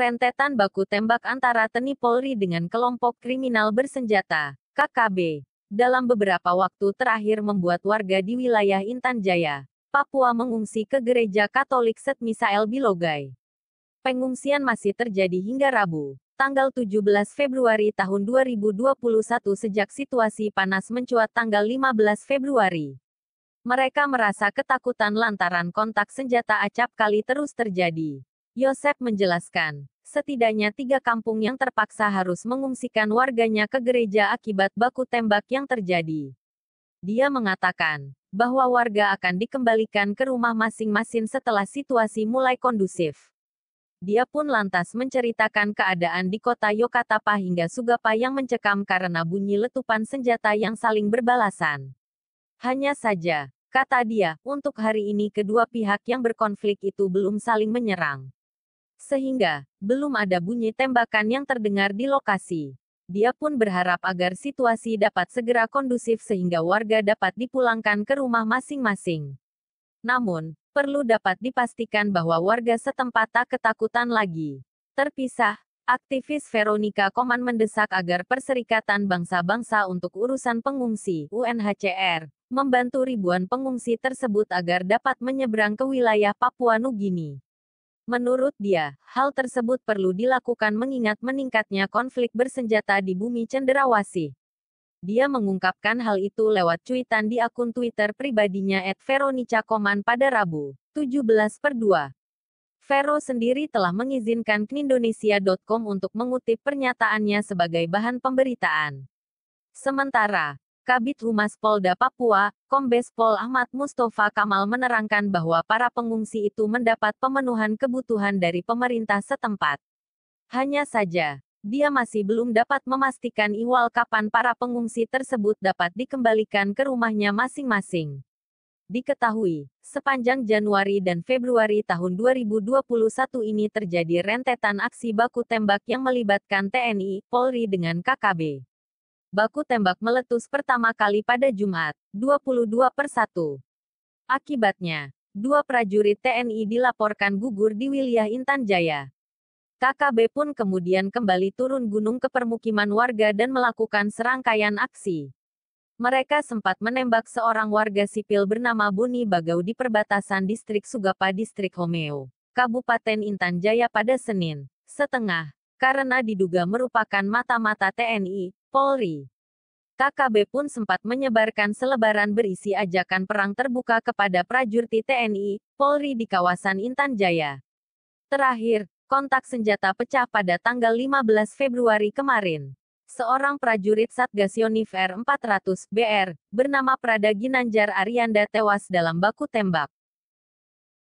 rentetan baku tembak antara TNI Polri dengan kelompok kriminal bersenjata, KKB, dalam beberapa waktu terakhir membuat warga di wilayah Intan Jaya, Papua mengungsi ke gereja Katolik set Misael Bilogai. Pengungsian masih terjadi hingga Rabu, tanggal 17 Februari tahun 2021 sejak situasi panas mencuat tanggal 15 Februari. Mereka merasa ketakutan lantaran kontak senjata acap kali terus terjadi. Yosef menjelaskan, setidaknya tiga kampung yang terpaksa harus mengungsikan warganya ke gereja akibat baku tembak yang terjadi. Dia mengatakan bahwa warga akan dikembalikan ke rumah masing-masing setelah situasi mulai kondusif. Dia pun lantas menceritakan keadaan di kota Yokatapa hingga Sugapa yang mencekam karena bunyi letupan senjata yang saling berbalasan. Hanya saja, kata dia, untuk hari ini kedua pihak yang berkonflik itu belum saling menyerang. Sehingga, belum ada bunyi tembakan yang terdengar di lokasi. Dia pun berharap agar situasi dapat segera kondusif sehingga warga dapat dipulangkan ke rumah masing-masing. Namun, perlu dapat dipastikan bahwa warga setempat tak ketakutan lagi. Terpisah, aktivis Veronica Koman mendesak agar Perserikatan Bangsa-Bangsa untuk Urusan Pengungsi (UNHCR) membantu ribuan pengungsi tersebut agar dapat menyeberang ke wilayah Papua Nugini. Menurut dia, hal tersebut perlu dilakukan mengingat meningkatnya konflik bersenjata di bumi Cenderawasi. Dia mengungkapkan hal itu lewat cuitan di akun Twitter pribadinya @veronicakoman pada Rabu, 17 per 2. Vero sendiri telah mengizinkan Indonesia.com untuk mengutip pernyataannya sebagai bahan pemberitaan. Sementara, Kabit Humas Polda Papua, Kombes Pol Ahmad Mustofa Kamal menerangkan bahwa para pengungsi itu mendapat pemenuhan kebutuhan dari pemerintah setempat. Hanya saja, dia masih belum dapat memastikan iwal kapan para pengungsi tersebut dapat dikembalikan ke rumahnya masing-masing. Diketahui, sepanjang Januari dan Februari tahun 2021 ini terjadi rentetan aksi baku tembak yang melibatkan TNI, Polri dengan KKB baku tembak meletus pertama kali pada Jumat, 22 per 1. Akibatnya, dua prajurit TNI dilaporkan gugur di wilayah Intan Jaya. KKB pun kemudian kembali turun gunung ke permukiman warga dan melakukan serangkaian aksi. Mereka sempat menembak seorang warga sipil bernama Buni Bagau di perbatasan distrik Sugapa distrik Homeo, Kabupaten Intan Jaya pada Senin, setengah, karena diduga merupakan mata-mata TNI, Polri. KKB pun sempat menyebarkan selebaran berisi ajakan perang terbuka kepada prajurit TNI, Polri di kawasan Intan Jaya. Terakhir, kontak senjata pecah pada tanggal 15 Februari kemarin. Seorang prajurit Satgas Yonif R400 BR bernama Prada Ginanjar Arianda tewas dalam baku tembak.